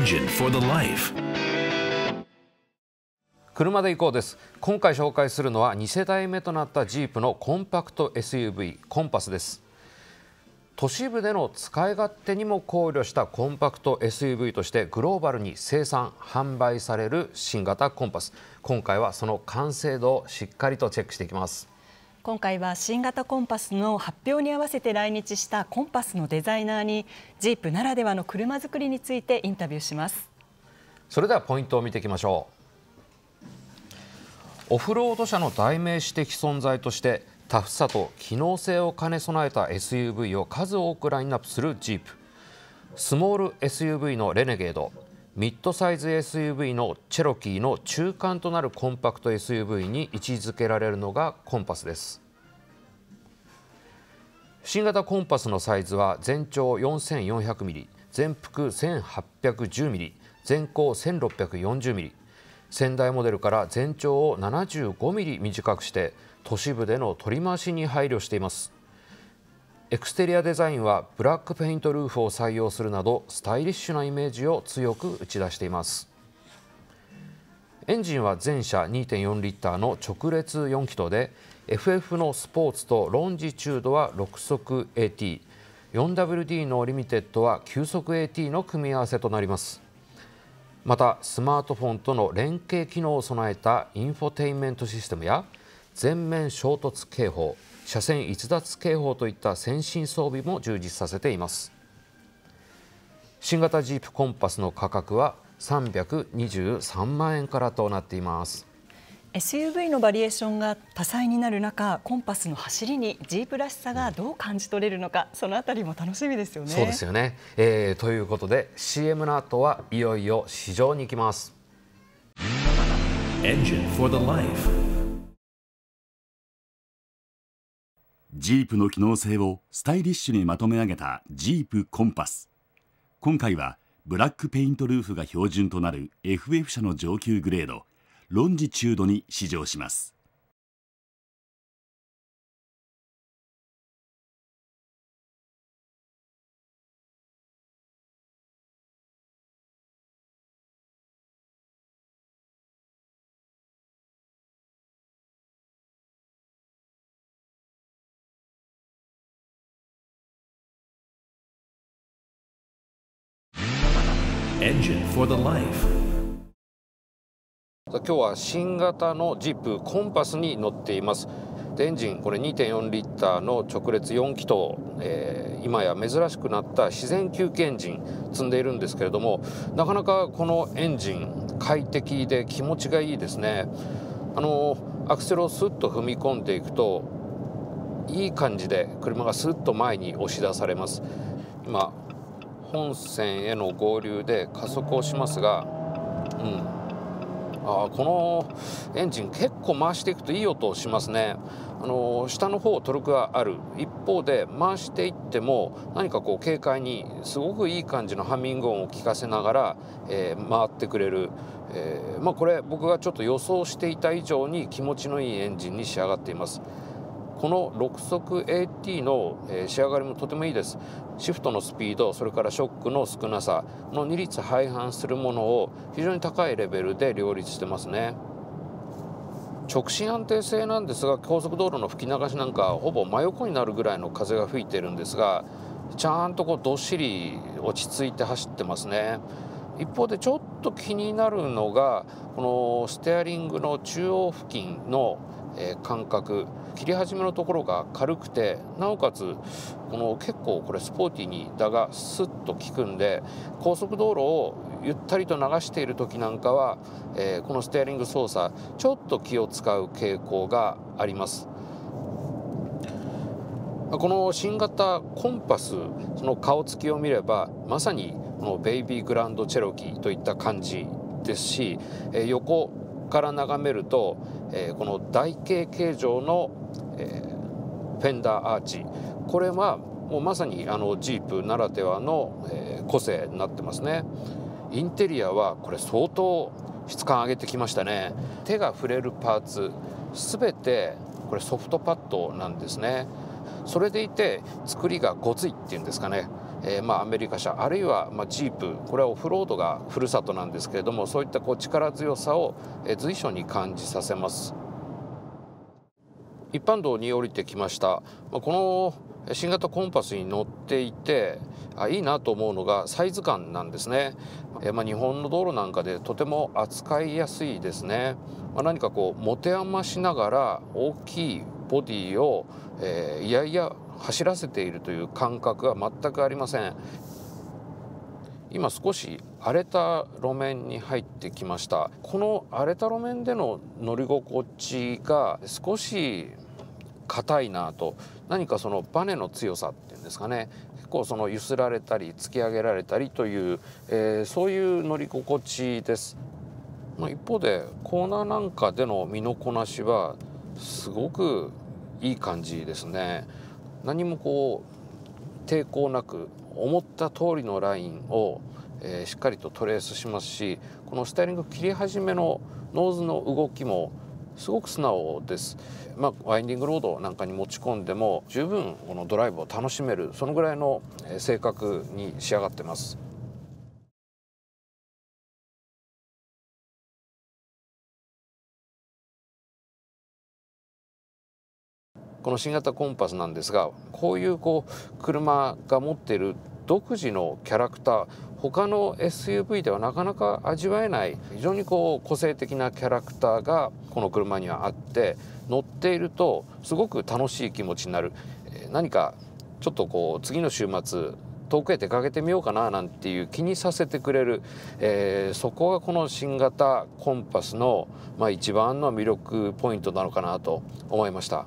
engine for the life. 車で行こうです今回紹介するのは2世代目となったジープのコンパクト SUV コンパスです都市部での使い勝手にも考慮したコンパクト SUV としてグローバルに生産販売される新型コンパス今回はその完成度をしっかりとチェックしていきます今回は新型コンパスの発表に合わせて来日したコンパスのデザイナーにジープならではの車作りについてインタビューしますそれではポイントを見ていきましょうオフロード車の代名詞的存在としてタフさと機能性を兼ね備えた SUV を数多くラインナップするジープスモール SUV のレネゲードミッドサイズ SUV のチェロキーの中間となるコンパクト SUV に位置づけられるのがコンパスです新型コンパスのサイズは全長 4400mm 全幅 1810mm 全高 1640mm 先代モデルから全長を 75mm 短くして都市部での取り回しに配慮していますエクステリアデザインはブラックペイントルーフを採用するなどスタイリッシュなイメージを強く打ち出していますエンジンは全車2.4リッターの直列4気筒で FF のスポーツとロンジチュードは6速 AT 4WD のリミテッドは9速 AT の組み合わせとなりますまたスマートフォンとの連携機能を備えたインフォテインメントシステムや全面衝突警報車線逸脱警報といった先進装備も充実させています新型ジープコンパスの価格は323万円からとなっています SUV のバリエーションが多彩になる中コンパスの走りにジープらしさがどう感じ取れるのか、そのあたりも楽しみですよね。そうですよね、えー、ということで CM の後はいよいよ市場に行きます。Engine for t h ジープの機能性をスタイリッシュにまとめ上げたジープコンパス今回はブラックペイントルーフが標準となる FF 車の上級グレードロンジチュードに試乗します Engine for the life. 今日は新型のジップコンパスに乗っています。エンジンこれ2.4リッターの直列4気筒、えー、今や珍しくなった自然吸気エンジン積んでいるんですけれどもなかなかこのエンジン快適で気持ちがいいですねあのアクセルをスッと踏み込んでいくといい感じで車がスッと前に押し出されます今本線への合流で加速をしますが、うん、あこのエンジン結構回していくといい音しますね、あのー、下の方トルクがある一方で回していっても何かこう軽快にすごくいい感じのハミング音を聞かせながら、えー、回ってくれる、えー、まあ、これ僕がちょっと予想していた以上に気持ちのいいエンジンに仕上がっています。この6速 AT の、え仕上がりもとてもいいですシフトのスピードそれからショックの少なさの2律背反するものを非常に高いレベルで両立してますね直進安定性なんですが高速道路の吹き流しなんかほぼ真横になるぐらいの風が吹いてるんですがちゃんとこうどっしり落ち着いて走ってますね一方でちょっと気になるのがこのステアリングの中央付近の、え感覚切り始めのところが軽くてなおかつこの結構これスポーティーにだがスッと効くんで高速道路をゆったりと流している時なんかは、えー、このステアリング操作ちょっと気を使う傾向があります。この新型コンパスその顔つきを見ればまさにこのベイビーグランドチェロキーといった感じですし、えー、横から眺めると、えー、この台形形状のえー、フェンダーアーチこれはもうまさにあのジープならではの、えー、個性になってますねインテリアはこれ相当質感上げてきましたね手が触れるパーツ全てこれソフトパッドなんですねそれでいて作りがごついっていうんですかねえー、まあアメリカ車あるいはまあジープこれはオフロードがふるさとなんですけれどもそういったこう力強さを随所に感じさせます。一般道に降りてきました、まこの新型コンパスに乗っていてあいいなと思うのがサイズ感なんですね、えまあ、日本の道路なんかでとても扱いやすいですね、まあ、何かこう持て余しながら大きいボディを、えー、いやいや走らせているという感覚は全くありません今少し荒れた路面に入ってきましたこの荒れた路面での乗り心地が少し硬いなと何かそのバネの強さっていうんですかね結構その揺すられたり突き上げられたりという、えー、そういう乗り心地です、まあ、一方でコーナーなんかでの身のこなしはすごくいい感じですね何もこう抵抗なく思った通りのラインを、えー、しっかりとトレースしますしこのスタイリング切り始めのノーズの動きもすごく素直です、まあ、ワインディングロードなんかに持ち込んでも十分このドライブを楽しめるそのぐらいの性格に仕上がってます。この新型コンパスなんですがこういうこう車が持っている独自のキャラクター他の SUV ではなかなか味わえない非常にこう個性的なキャラクターがこの車にはあって乗っているとすごく楽しい気持ちになる何かちょっとこう次の週末遠くへ出かけてみようかななんていう気にさせてくれる、えー、そこがこの新型コンパスの、まあ、一番の魅力ポイントなのかなと思いました。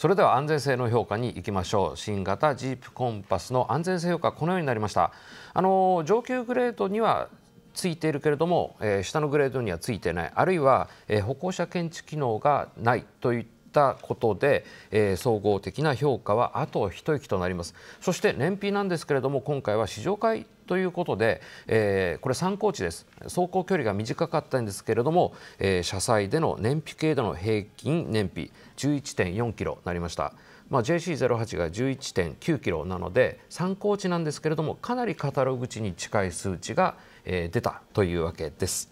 それでは安全性の評価に行きましょう新型ジープコンパスの安全性評価このようになりましたあの上級グレードにはついているけれども、えー、下のグレードにはついてないあるいは、えー、歩行者検知機能がないといったことで、えー、総合的な評価はあと一息となりますそして燃費なんですけれども今回は試乗会ということで、えー、これ参考値です走行距離が短かったんですけれども、えー、車載での燃費軽度の平均燃費11.4キロなりましたまあ、JC08 が11.9キロなので参考値なんですけれどもかなりカタログ値に近い数値が、えー、出たというわけです。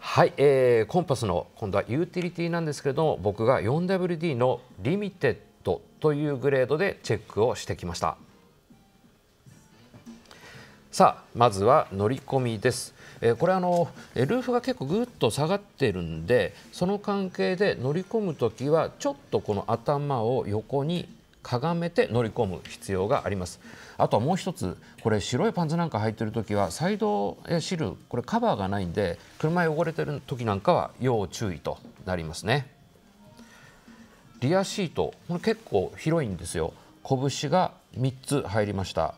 はい、えー、コンパスの今度はユーティリティなんですけれども僕が 4WD のリミテッドというグレードでチェックをしてきましたさあまずは乗り込みです、えー、これあのルーフが結構ぐっと下がってるんでその関係で乗り込む時はちょっとこの頭を横にかがめて乗り込む必要がありますあとはもう一つこれ白いパンツなんか入ってる時はサイドシルこれカバーがないんで車汚れてる時なんかは要注意となりますねリアシートこれ結構広いんですよ拳が3つ入りました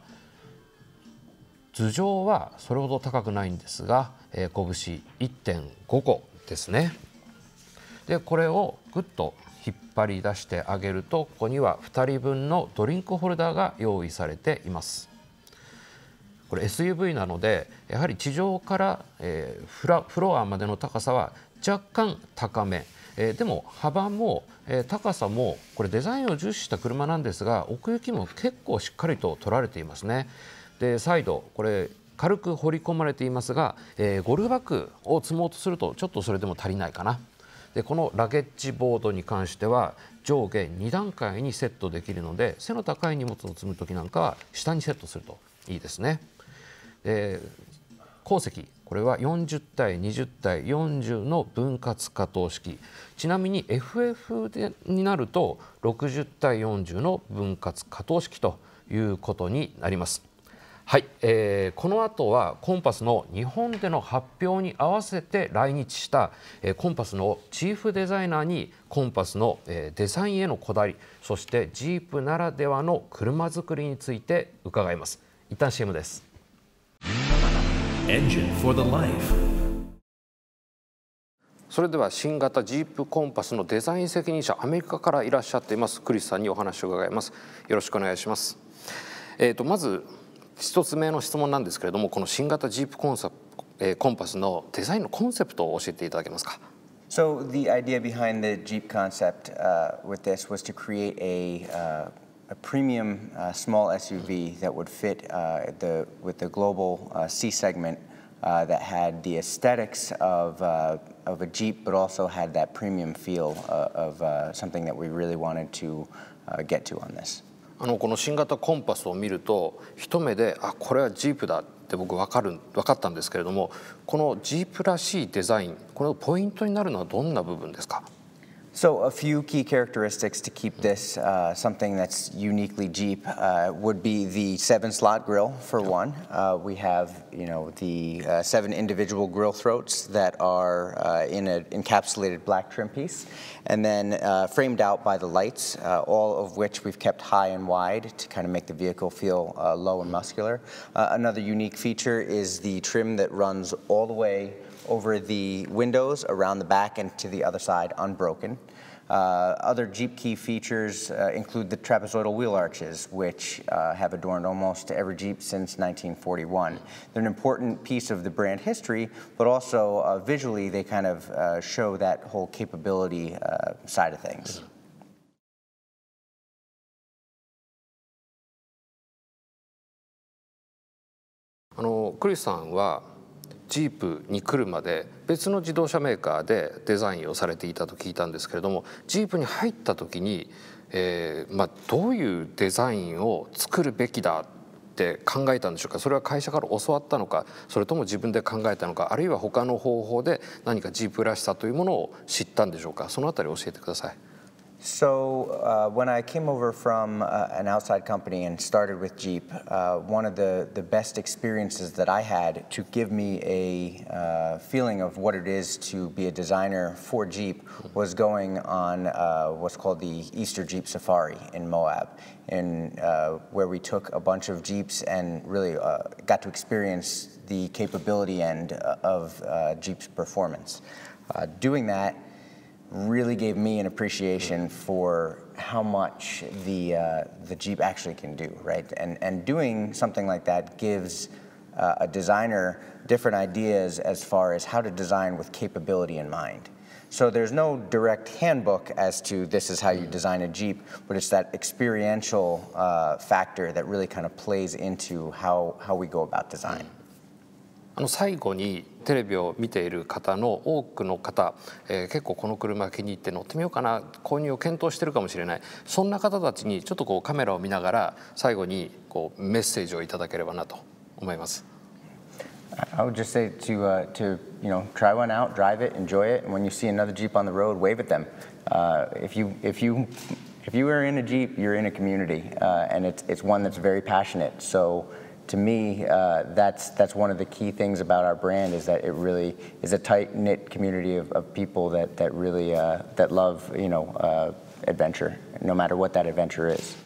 頭上はそれほど高くないんですが、えー、拳1.5個ですねでこれをぐっと引っ張り出してあげるとここには2人分のドリンクホルダーが用意されています。これ SUV なのでやはり地上から、えー、フロアまでの高さは若干高め、えでも幅も、え高さもこれデザインを重視した車なんですが奥行きも結構しっかりと取られていますね。で再度これ軽く彫り込まれていますが、えゴルフバッグを積もうとするとちょっとそれでも足りないかなでこのラゲッジボードに関しては上下2段階にセットできるので背の高い荷物を積む時なんかは下にセットするといいですね。で鉱石これは40対20対40の分割可等式ちなみに FF でになると60対40の分割可等式ということになります。はい、えー、この後はコンパスの日本での発表に合わせて来日した、えー、コンパスのチーフデザイナーにコンパスの、えー、デザインへのこだわりそしてジープならではの車作りについて伺います一旦 CM ですそれでは新型ジープコンパスのデザイン責任者アメリカからいらっしゃっていますクリスさんにお話を伺いますよろしくお願いしますえーとまず1つ目の質問なんですけれどもこの新型ジープコンサ、えー、コンパスのデザインのコンセプトを教えていただけますか So the idea behind the Jeep concept uh, with this was to create a, uh, a premium uh, small SUV that would fit uh, the, with the global uh, C segment uh, that had the aesthetics of, of a Jeep, but also had that premium feel of something that we really wanted to get to on this. あのこの新型コンパスを見ると一目であこれはジープだって僕分かる分かったんですけれどもこのジープらしいデザインこのポイントになるのはどんな部分ですか So a few key characteristics to keep this uh, something that's uniquely Jeep uh, would be the seven slot grill for one. Uh, we have you know the uh, seven individual grill throats that are uh, in an encapsulated black trim piece, and then uh, framed out by the lights, all of which we've kept high and wide to kind of make the vehicle feel low and muscular. another unique feature is the trim that runs all the way over the windows, around the back, and to the other side unbroken. Uh, other Jeep key features uh, include the trapezoidal wheel arches, which uh, have adorned almost every Jeep since 1941. They're an important piece of the brand history, but also uh, visually they kind of uh, show that whole capability uh, side of things. あのクリスさんはジープに来るまで別の自動車メーカーでデザインをされていたと聞いたんですけれどもジープに入った時に、えーまあ、どういうデザインを作るべきだって考えたんでしょうかそれは会社から教わったのかそれとも自分で考えたのかあるいは他の方法で何かジープらしさというものを知ったんでしょうかその辺り教えてください。So uh, when I came over from uh, an outside company and started with Jeep, uh, one of the, the best experiences that I had to give me a uh, feeling of what it is to be a designer for Jeep was going on uh, what's called the Easter Jeep Safari in Moab, in, uh, where we took a bunch of Jeeps and really got to experience the capability end of Jeep's performance. doing that really gave me an appreciation for how much the uh, the Jeep actually can do, right? And and doing something like that gives uh, a designer different ideas as far as how to design with capability in mind. So there's no direct handbook as to this is how you design a Jeep, but it's that experiential uh, factor that really kind of plays into how how we go about design. あの最後にテレビを見ている方の多くの方、えー、結構この車気に入って乗ってみようかな購入を検討してるかもしれないそんな方たちにちょっとこうカメラを見ながら最後にこうメッセージをいただければなと思います。I would just say to, uh, to you know, try one out, drive it, enjoy it, and when you see another Jeep on the road, wave at them. Uh, if you, if you, if you are in a Jeep, you're in a community, uh, and it's, it's one that's very passionate. So to me, uh, that's that's one of the key things about our brand is that it really is a tight knit community of, of, people that that really uh, that love you know uh, adventure, no matter what that adventure is.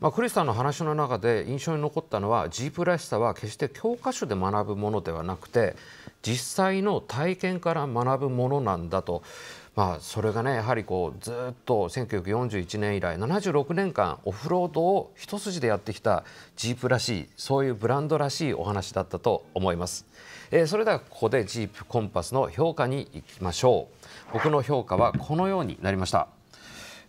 まあ、クリスさんの話の中で印象に残ったのはジープらしさは決して教科書で学ぶものではなくて実際の体験から学ぶものなんだとまあ、それがねやはりこうずっと1941年以来76年間オフロードを一筋でやってきたジープらしいそういうブランドらしいお話だったと思います、えー、それではここでジープコンパスの評価にいきましょう僕の評価はこのようになりました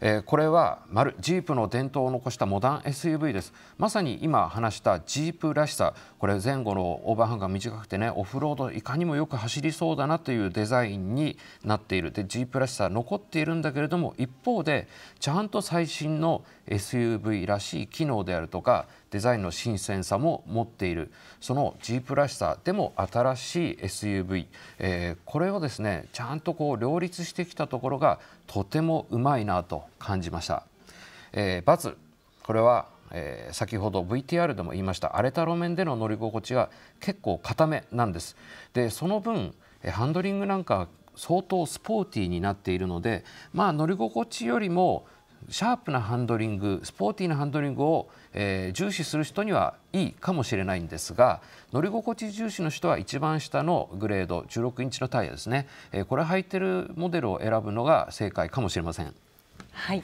えー、これは丸ジープの伝統を残したモダン SUV ですまさに今話したジープらしさこれ前後のオーバーハンが短くてねオフロードいかにもよく走りそうだなというデザインになっているでジープらしさ残っているんだけれども一方でちゃんと最新の SUV らしい機能であるとかデザインの新鮮さも持っているそのジープらしさでも新しい SUV、えー、これをですねちゃんとこう両立してきたところがとてもうまいなと感じました。えー、バツこれはえー、先ほど VTR でも言いました荒れた路面での乗り心地が結構硬めなんですでその分ハンドリングなんか相当スポーティーになっているのでまあ乗り心地よりもシャープなハンドリングスポーティーなハンドリングを、えー、重視する人にはいいかもしれないんですが乗り心地重視の人は一番下のグレード16インチのタイヤですね、えー、これ履いてるモデルを選ぶのが正解かもしれません。はい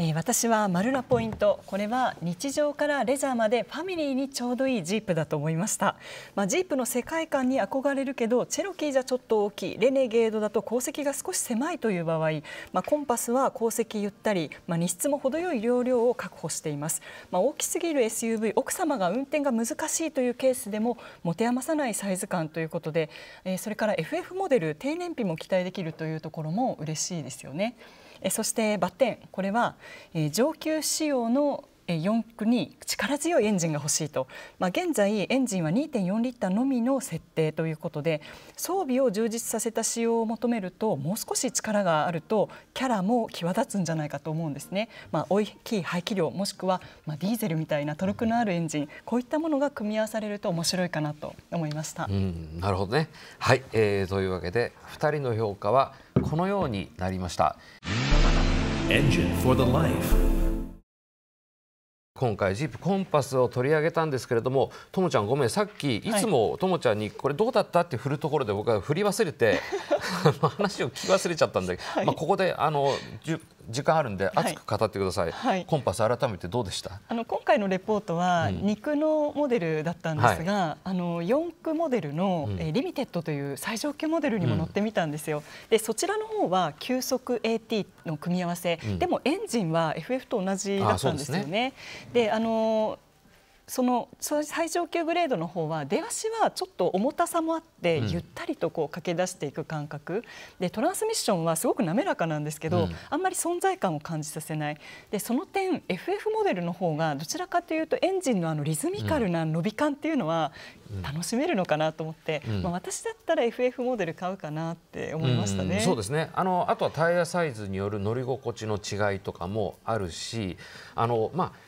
えー、私は丸なポイントこれは日常からレジャーまでファミリーにちょうどいいジープだと思いました、まあ、ジープの世界観に憧れるけどチェロキーじゃちょっと大きいレネゲードだと鉱石が少し狭いという場合、まあ、コンパスは鉱石ゆったり、まあ、荷室も程よい容量を確保しています、まあ、大きすぎる SUV 奥様が運転が難しいというケースでも持て余さないサイズ感ということで、えー、それから FF モデル低燃費も期待できるというところも嬉しいですよね。そしてバッテンこれは上級仕様の4駆に力強いエンジンが欲しいと、まあ、現在エンジンは2.4リッターのみの設定ということで装備を充実させた仕様を求めるともう少し力があるとキャラも際立つんじゃないかと思うんですね、まあ、大きい排気量もしくは、まあ、ディーゼルみたいなトルクのあるエンジンこういったものが組み合わされると面白いかなと思いました。うんなるほどねはい、えー、というわけで2人の評価はこのようになりました。engine for the life. 今回ジープコンパスを取り上げたんですけれどもともちゃんごめんさっきいつもともちゃんにこれどうだったって振るところで僕は振り忘れて、は い、話を聞き忘れちゃったんで、はい、まあここであの時間あるんで熱く語ってください、はい、コンパス改めてどうでしたあの今回のレポートは肉のモデルだったんですが、うん、あの4区モデルの、うん、えリミテッドという最上級モデルにも乗ってみたんですよ、うん、でそちらの方は急速 AT の組み合わせ、うん、でもエンジンは FF と同じだったんですよねであのその最上級グレードの方は出足はちょっと重たさもあって、ゆったりとこう駆け出していく感覚でトランスミッションはすごく滑らかなんですけど、うん、あんまり存在感を感じさせないでその点 FF モデルの方がどちらかというとエンジンのあのリズミカルな伸び感っていうのは楽しめるのかなと思って、うん、まあ、私だったら FF モデル買うかなって思いましたね、そうですねあのあとはタイヤサイズによる乗り心地の違いとかもあるしあの、まあ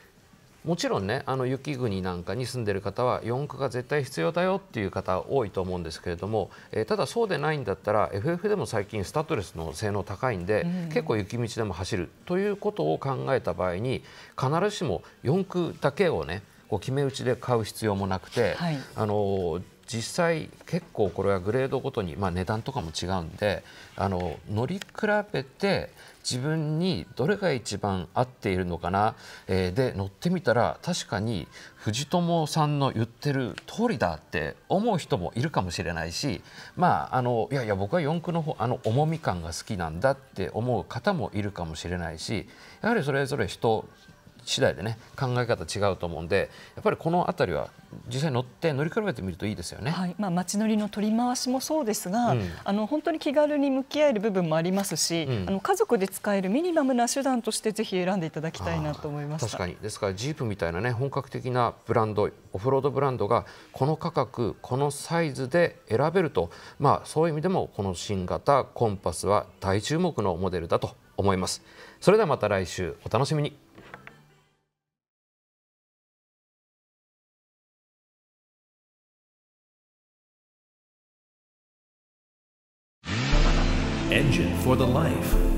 もちろんねあの雪国なんかに住んでる方は四駆が絶対必要だよっていう方多いと思うんですけれども、えー、ただそうでないんだったら FF でも最近スタッドレスの性能高いんで、うん、結構雪道でも走るということを考えた場合に必ずしも四駆だけをねこう決め打ちで買う必要もなくて、はい、あの実際結構これはグレードごとに、まあ、値段とかも違うんであの乗り比べて自分にどれが一番合っているのかな、えー、で乗ってみたら確かに藤友さんの言ってる通りだって思う人もいるかもしれないしまああのいやいや僕は四駆の方あの重み感が好きなんだって思う方もいるかもしれないしやはりそれぞれ人次第でね考え方違うと思うんでやっぱりこの辺りは実際乗って乗り比べてみるといいですよね、はい、まあ、街乗りの取り回しもそうですが、うん、あの本当に気軽に向き合える部分もありますし、うん、あの家族で使えるミニマムな手段としてぜひ選んでいただきたいなと思いまし確かにですからジープみたいなね本格的なブランドオフロードブランドがこの価格このサイズで選べると、まあ、そういう意味でもこの新型コンパスは大注目のモデルだと思います。それではまた来週お楽しみに for the life.